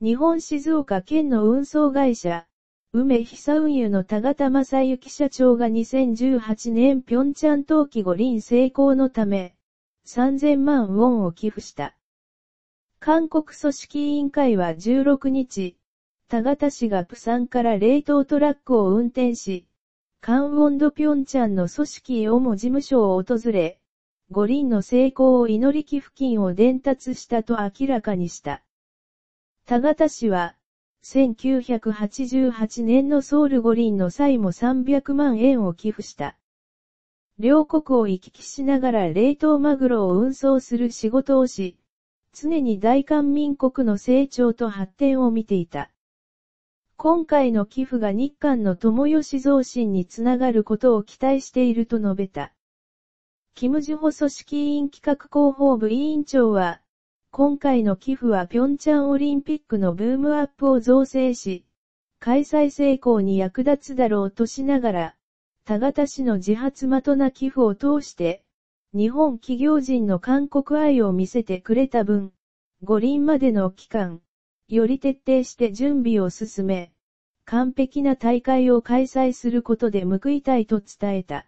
日本静岡県の運送会社、梅久運輸の田方正幸社長が2018年平昌冬季五輪成功のため、3000万ウォンを寄付した。韓国組織委員会は16日、田方氏がプサンから冷凍トラックを運転し、カンウォンドピョンチャンの組織イオ事務所を訪れ、五輪の成功を祈り寄付金を伝達したと明らかにした。田形氏は、1988年のソウル五輪の際も300万円を寄付した。両国を行き来しながら冷凍マグロを運送する仕事をし、常に大韓民国の成長と発展を見ていた。今回の寄付が日韓の友吉増進につながることを期待していると述べた。キム・ジホ組織委員企画広報部委員長は、今回の寄付は平昌オリンピックのブームアップを造成し、開催成功に役立つだろうとしながら、田形氏の自発的な寄付を通して、日本企業人の韓国愛を見せてくれた分、五輪までの期間、より徹底して準備を進め、完璧な大会を開催することで報いたいと伝えた。